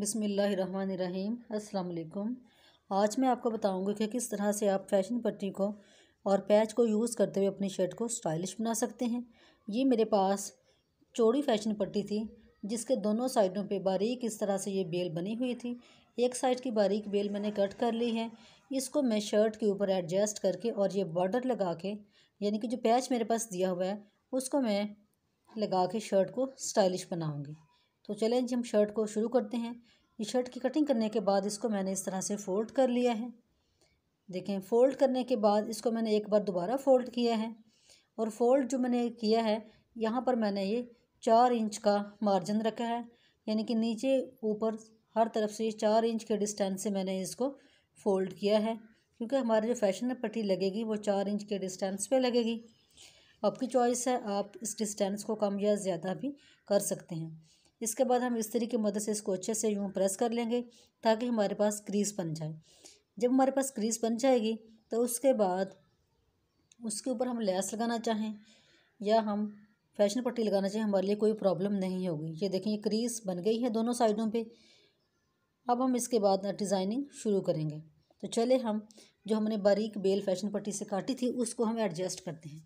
बिसमीम् अल्लाम आज मैं आपको बताऊंगी कि किस तरह से आप फैशन पट्टी को और पैच को यूज़ करते हुए अपनी शर्ट को स्टाइलिश बना सकते हैं ये मेरे पास चौड़ी फैशन पट्टी थी जिसके दोनों साइडों पे बारीक इस तरह से ये बेल बनी हुई थी एक साइड की बारीक बेल मैंने कट कर ली है इसको मैं शर्ट के ऊपर एडजस्ट करके और ये बॉर्डर लगा के यानी कि जो पैच मेरे पास दिया हुआ है उसको मैं लगा के शर्ट को स्टाइलिश बनाऊँगी तो चलें जी हम शर्ट को शुरू करते हैं ये शर्ट की कटिंग करने के बाद इसको मैंने इस तरह से फ़ोल्ड कर लिया है देखें फ़ोल्ड करने के बाद इसको मैंने एक बार दोबारा फ़ोल्ड किया है और फ़ोल्ड जो मैंने किया है यहाँ पर मैंने ये चार इंच का मार्जिन रखा है यानी कि नीचे ऊपर हर तरफ से चार इंच के डिस्टेंस से मैंने इसको फ़ोल्ड किया है क्योंकि हमारे जो फैशन पट्टी लगेगी वो चार इंच के डिस्टेंस पे लगेगी आपकी चॉइस है आप इस डिस्टेंस को कम या ज़्यादा भी कर सकते हैं इसके बाद हम इस्त्री की मदद से इसको अच्छे से यूँ प्रेस कर लेंगे ताकि हमारे पास क्रीस बन जाए जब हमारे पास क्रीस बन जाएगी तो उसके बाद उसके ऊपर हम लेस लगाना चाहें या हम फैशन पट्टी लगाना चाहें हमारे लिए कोई प्रॉब्लम नहीं होगी ये देखें ये क्रीस बन गई है दोनों साइडों पे अब हम इसके बाद डिज़ाइनिंग शुरू करेंगे तो चले हम जो हमने बारीक बेल फैशन पट्टी से काटी थी उसको हम एडजस्ट करते हैं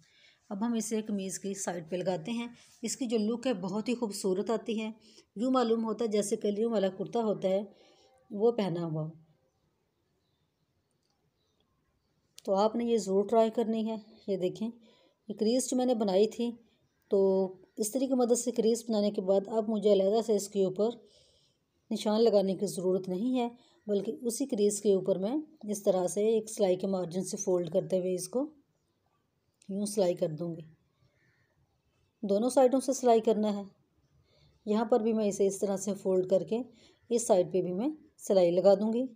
अब हम इसे कमीज़ की साइड पे लगाते हैं इसकी जो लुक है बहुत ही खूबसूरत आती है यूँ मालूम होता है जैसे कलियों वाला कुर्ता होता है वो पहना हुआ तो आपने ये ज़रूर ट्राई करनी है ये देखें ये क्रीज़ जो मैंने बनाई थी तो इस तरीके की मदद से क्रीज़ बनाने के बाद अब मुझे अलहदा से इसके ऊपर निशान लगाने की ज़रूरत नहीं है बल्कि उसी क्रीज़ के ऊपर मैं इस तरह से एक सिलाई के मार्जिन से फ़ोल्ड करते हुए इसको यूँ सिलाई कर दूँगी दोनों साइडों से सिलाई करना है यहाँ पर भी मैं इसे इस तरह से फोल्ड करके इस साइड पे भी मैं सिलाई लगा दूँगी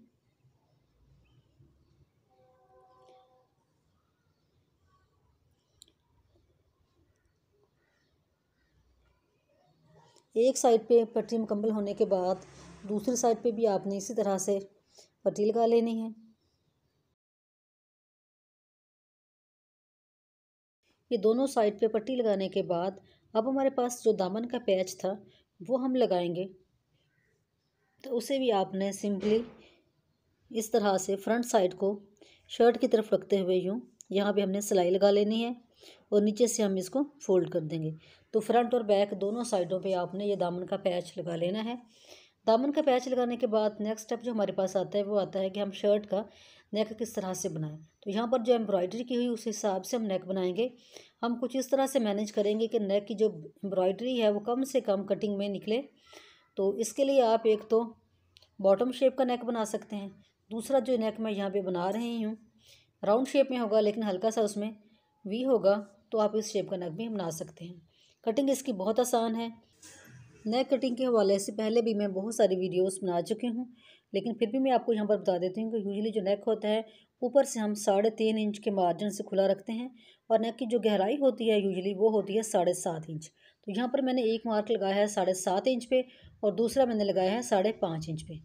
एक साइड पे पट्टी मुकम्मल होने के बाद दूसरी साइड पे भी आपने इसी तरह से पट्टी लगा लेनी है ये दोनों साइड पे पट्टी लगाने के बाद अब हमारे पास जो दामन का पैच था वो हम लगाएंगे तो उसे भी आपने सिंपली इस तरह से फ्रंट साइड को शर्ट की तरफ रखते हुए यूँ यहाँ पे हमने सिलाई लगा लेनी है और नीचे से हम इसको फोल्ड कर देंगे तो फ्रंट और बैक दोनों साइडों पे आपने ये दामन का पैच लगा लेना है दामन का पैच लगाने के बाद नेक्स्ट स्टेप जो हमारे पास आता है वो आता है कि हम शर्ट का नेक किस तरह से बनाएं तो यहाँ पर जो एम्ब्रॉयडरी की हुई उस हिसाब से हम नेक बनाएंगे हम कुछ इस तरह से मैनेज करेंगे कि नेक की जो एम्ब्रॉयडरी है वो कम से कम कटिंग में निकले तो इसके लिए आप एक तो बॉटम शेप का नेक बना सकते हैं दूसरा जो नेक मैं यहाँ पर बना रही हूँ राउंड शेप में होगा लेकिन हल्का सा उसमें वी होगा तो आप इस शेप का नेक भी बना सकते हैं कटिंग इसकी बहुत आसान है नेक कटिंग के हवाले से पहले भी मैं बहुत सारी वीडियोस बना चुकी हूँ लेकिन फिर भी मैं आपको यहाँ पर बता देती हूँ कि यूजली जो नेक होता है ऊपर से हम साढ़े तीन इंच के मार्जिन से खुला रखते हैं और नेक की जो गहराई होती है यूजली वो होती है साढ़े सात इंच तो यहाँ पर मैंने एक मार्क लगाया है साढ़े सात इंच पे और दूसरा मैंने लगाया है साढ़े पाँच इंच पे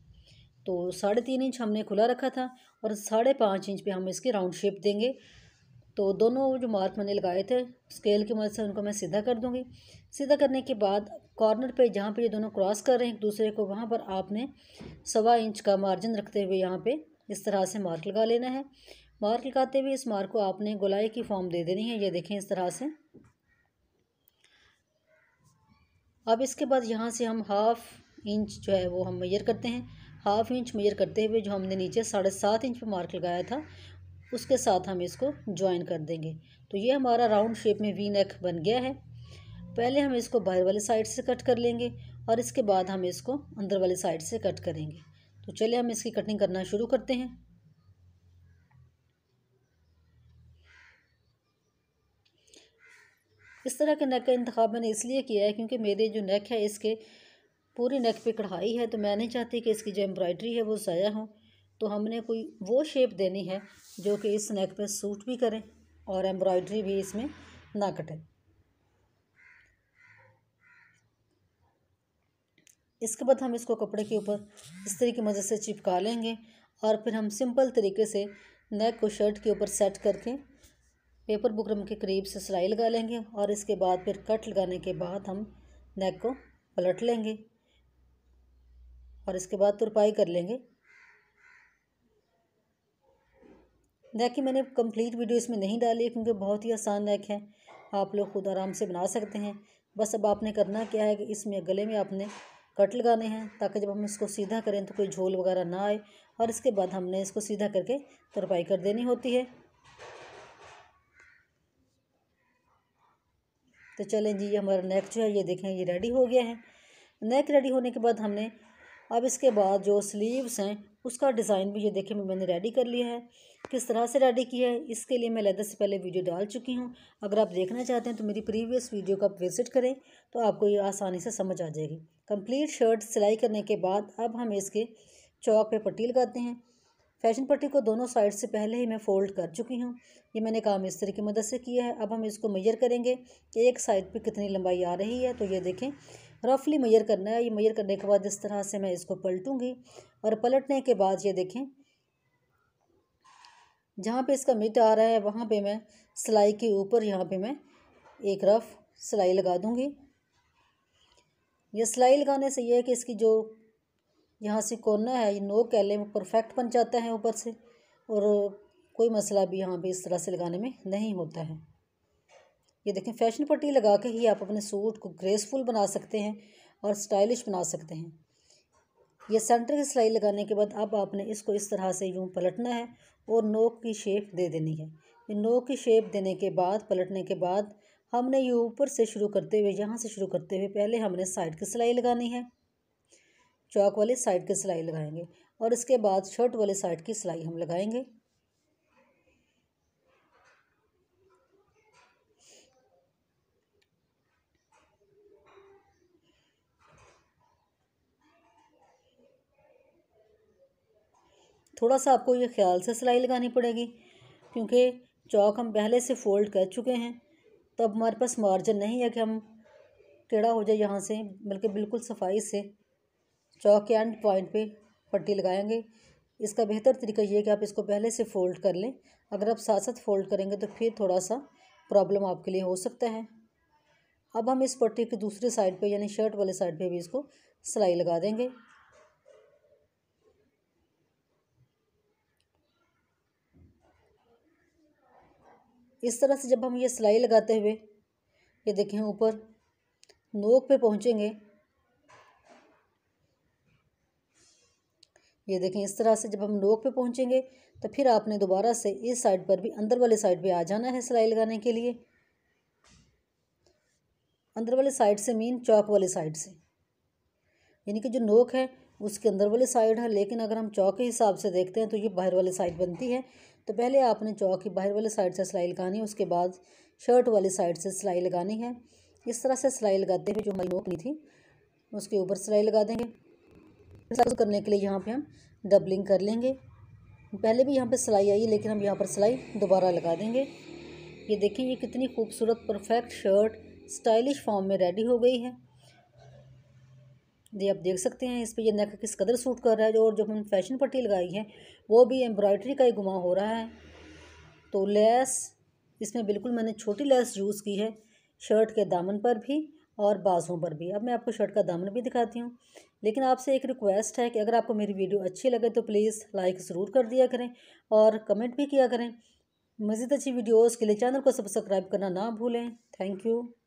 तो साढ़े तीन इंच हमने खुला रखा था और साढ़े पाँच इंच पे हम इसके राउंड शेप देंगे तो दोनों जो मार्क मैंने लगाए थे स्केल की मदद से उनको मैं सीधा कर दूँगी सीधा करने के बाद कॉर्नर पे जहाँ पे ये दोनों क्रॉस कर रहे हैं एक दूसरे को वहाँ पर आपने सवा इंच का मार्जिन रखते हुए यहाँ पे इस तरह से मार्क लगा लेना है मार्क लगाते हुए इस मार्क को आपने गोलाई की फॉर्म दे देनी है ये देखें इस तरह से अब इसके बाद यहाँ से हम हाफ इंच जो है वो हम मेजर करते हैं हाफ इंच मेजर करते हुए जो हमने नीचे साढ़े सात इंच पर मार्क लगाया था उसके साथ हम इसको ज्वाइन कर देंगे तो ये हमारा राउंड शेप में वी नेक बन गया है पहले हम इसको बाहर वाली साइड से कट कर लेंगे और इसके बाद हम इसको अंदर वाली साइड से कट करेंगे तो चलिए हम इसकी कटिंग करना शुरू करते हैं इस तरह के नेक का इंतखब मैंने इसलिए किया है क्योंकि मेरे जो नेक है इसके पूरी नेक पे कढ़ाई है तो मैं नहीं चाहती कि इसकी जो एम्ब्रॉयडरी है वो ज़ाया हो तो हमने कोई वो शेप देनी है जो कि इस नेक पे सूट भी करें और एम्ब्रॉयडरी भी इसमें ना कटे इसके बाद हम इसको कपड़े के ऊपर इस तरीके की मदद से चिपका लेंगे और फिर हम सिंपल तरीके से नेक को शर्ट के ऊपर सेट करके पेपर बुकरम के करीब से सिलाई लगा लेंगे और इसके बाद फिर कट लगाने के बाद हम नेक को पलट लेंगे और इसके बाद तुरपाई कर लेंगे हालांकि मैंने कंप्लीट वीडियो इसमें नहीं डाली क्योंकि बहुत ही आसान लैक है आप लोग खुद आराम से बना सकते हैं बस अब आपने करना क्या है कि इसमें गले में आपने कट लगाने हैं ताकि जब हम इसको सीधा करें तो कोई झोल वगैरह ना आए और इसके बाद हमने इसको सीधा करके तरपाई कर देनी होती है तो चलें जी ये हमारा नेक जो है ये देखें ये रेडी हो गया है नेक रेडी होने के बाद हमने अब इसके बाद जो स्लीव्स हैं उसका डिज़ाइन भी ये देखें मैंने रेडी कर लिया है किस तरह से रेडी किया है इसके लिए मैं लेदर से पहले वीडियो डाल चुकी हूँ अगर आप देखना चाहते हैं तो मेरी प्रीवियस वीडियो को आप विज़िट करें तो आपको ये आसानी से समझ आ जाएगी कंप्लीट शर्ट सिलाई करने के बाद अब हम इसके चौक पे पट्टी लगाते हैं फैशन पट्टी को दोनों साइड से पहले ही मैं फ़ोल्ड कर चुकी हूँ ये मैंने काम इस तरह की मदद से किया है अब हम इसको मेजर करेंगे एक साइड पर कितनी लंबाई आ रही है तो ये देखें रफली मैयर करना है ये मैयर करने के बाद इस तरह से मैं इसको पलटूँगी और पलटने के बाद ये देखें जहाँ पे इसका मिट आ रहा है वहाँ पे मैं सिलाई के ऊपर यहाँ पे मैं एक रफ सिलाई लगा दूँगी ये सिलाई लगाने से यह है कि इसकी जो यहाँ से कोना है ये नोक कहले में परफेक्ट बन जाता है ऊपर से और कोई मसला भी यहाँ पे इस तरह से लगाने में नहीं होता है ये देखें फैशन पट्टी लगा के ही आप अपने सूट को ग्रेसफुल बना सकते हैं और स्टाइलिश बना सकते हैं ये सेंटर की सिलाई लगाने के बाद अब आपने इसको इस तरह से यूँ पलटना है और नोक की शेप दे देनी है ये नोक की शेप देने के बाद पलटने के बाद हमने ये ऊपर से शुरू करते हुए यहाँ से शुरू करते हुए पहले हमने साइड की सिलाई लगानी है चौक वाली साइड की सिलाई लगाएंगे और इसके बाद शर्ट वाली साइड की सिलाई हम लगाएंगे थोड़ा सा आपको ये ख्याल से सिलाई लगानी पड़ेगी क्योंकि चौक हम पहले से फोल्ड कर चुके हैं तो अब हमारे पास मार्जिन नहीं है कि हम टेढ़ा हो जाए यहाँ से बल्कि बिल्कुल सफाई से चौक के एंड पॉइंट पे पट्टी लगाएंगे इसका बेहतर तरीका ये है कि आप इसको पहले से फोल्ड कर लें अगर आप साथ साथ फोल्ड करेंगे तो फिर थोड़ा सा प्रॉब्लम आपके लिए हो सकता है अब हम इस पट्टी के दूसरे साइड पे यानी शर्ट वाले साइड पे भी इसको सिलाई लगा देंगे इस तरह से जब हम ये सिलाई लगाते हुए ये देखें ऊपर नोक पे पहुँचेंगे ये देखें इस तरह से जब हम नोक पे पहुँचेंगे तो फिर आपने दोबारा से इस साइड पर भी अंदर वाले साइड पे आ जाना है सिलाई लगाने के लिए अंदर वाले साइड से मीन चौक वाले साइड से यानी कि जो नोक है उसके अंदर वाले साइड है लेकिन अगर हम चौक के हिसाब से देखते हैं तो ये बाहर वाली साइड बनती है तो पहले आपने चौक की बाहर वाली साइड से सिलाई लगानी है उसके बाद शर्ट वाली साइड से सिलाई लगानी है इस तरह से सिलाई लगाते हुए जो हमारी नोकनी थी उसके ऊपर सिलाई लगा देंगे सिलाई करने के लिए यहाँ पे हम डबलिंग कर लेंगे पहले भी यहाँ पे सिलाई आई है लेकिन हम यहाँ पर सिलाई दोबारा लगा देंगे ये देखें ये कितनी खूबसूरत परफेक्ट शर्ट स्टाइलिश फॉर्म में रेडी हो गई है ये आप देख सकते हैं इस पर ये नेक किस कदर सूट कर रहा है और जो हमने फैशन पट्टी लगाई है वो भी एम्ब्रॉयडरी का ही गुमा हो रहा है तो लेस इसमें बिल्कुल मैंने छोटी लेस यूज़ की है शर्ट के दामन पर भी और बाजुओं पर भी अब मैं आपको शर्ट का दामन भी दिखाती हूँ लेकिन आपसे एक रिक्वेस्ट है कि अगर आपको मेरी वीडियो अच्छी लगे तो प्लीज़ लाइक ज़रूर कर दिया करें और कमेंट भी किया करें मज़ीद अच्छी वीडियोज़ के लिए चैनल को सब्सक्राइब करना ना भूलें थैंक यू